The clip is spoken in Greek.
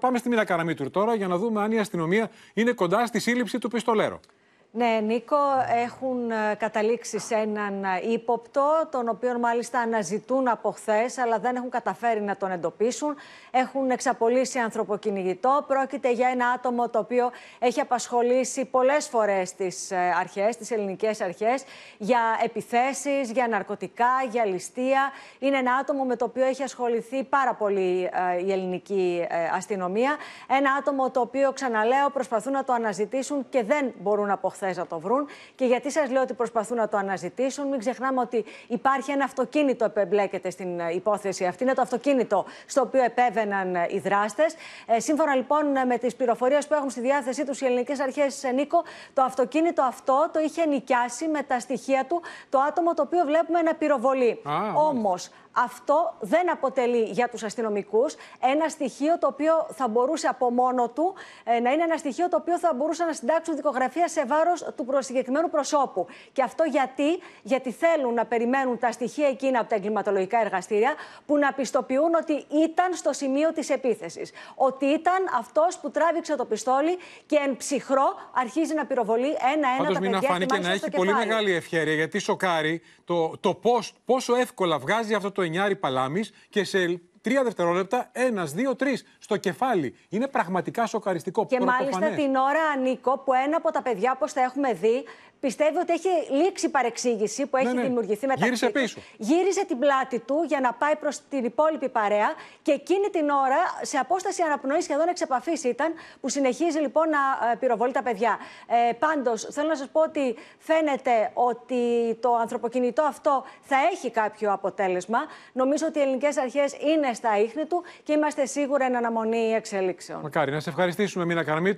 Πάμε στη Μίνα Καραμίτουρ τώρα για να δούμε αν η αστυνομία είναι κοντά στη σύλληψη του πιστολέρο. Ναι, Νίκο, έχουν ε, καταλήξει σε έναν ε, ύποπτο, τον οποίο μάλιστα αναζητούν από χθες, αλλά δεν έχουν καταφέρει να τον εντοπίσουν. Έχουν εξαπολύσει ανθρωποκυνηγητό. Πρόκειται για ένα άτομο το οποίο έχει απασχολήσει πολλές φορές τις ε, αρχές, τις ελληνικές αρχές, για επιθέσεις, για ναρκωτικά, για ληστεία. Είναι ένα άτομο με το οποίο έχει ασχοληθεί πάρα πολύ η ελληνική αστυνομία. Ένα άτομο το οποίο, ξαναλέω, προσπαθούν να το αναζητήσουν και δεν μπορούν από χθες να το βρουν. Και γιατί σας λέω ότι προσπαθούν να το αναζητήσουν, μην ξεχνάμε ότι υπάρχει ένα αυτοκίνητο που εμπλέκεται στην ε, υπόθεση αυτή. Είναι το αυτοκίνητο στο οποίο επέβαιναν ε, οι δράστες. Ε, σύμφωνα λοιπόν με τις πληροφορίες που έχουν στη διάθεσή τους οι ελληνικές αρχές, Νίκο, το αυτοκίνητο αυτό το είχε νοικιάσει με τα στοιχεία του το άτομο το οποίο βλέπουμε να πυροβολεί. Όμως, αυτό δεν αποτελεί για τους αστυνομικούς ένα στοιχείο το οποίο θα μπορούσε από μόνο του να είναι ένα στοιχείο το οποίο θα μπορούσαν να συντάξουν δικογραφία σε βάρος του συγκεκριμένου προσώπου. Και αυτό γιατί, γιατί θέλουν να περιμένουν τα στοιχεία εκείνα από τα εγκληματολογικά εργαστήρια που να πιστοποιούν ότι ήταν στο σημείο της επίθεσης. Ότι ήταν αυτός που τράβηξε το πιστόλι και εν ψυχρό αρχίζει να πυροβολεί ένα-ένα τα να παιδιά. Μην να έχει πολύ μεγάλη ευχαίρεια γιατί σοκάρει το, το πόσο εύκολα βγάζει αυτό το εννιάρι παλάμης και σε Τρία δευτερόλεπτα, ένας, δύο, τρεις στο κεφάλι. Είναι πραγματικά σοκαριστικό. Και μάλιστα την ώρα, Νίκο, που ένα από τα παιδιά, όπως τα έχουμε δει, πιστεύει ότι έχει λήξει παρεξήγηση που έχει ναι, ναι. δημιουργηθεί μετά. Γύρισε πίσω. Γύρισε την πλάτη του για να πάει προς την υπόλοιπη παρέα και εκείνη την ώρα, σε απόσταση αναπνοής σχεδόν εξ επαφής ήταν, που συνεχίζει λοιπόν να ε, πυροβολεί τα παιδιά. Ε, Πάντως, θέλω να σας πω ότι φαίνεται ότι το ανθρωποκινητό αυτό θα έχει κάποιο αποτέλεσμα. Νομίζω ότι οι ελληνικές αρχές είναι στα ίχνη του και είμαστε σίγουρα εν αναμονή εξελίξεων. Μακάρι να σε ευχαριστήσουμε, Μίνα Καρμίτου.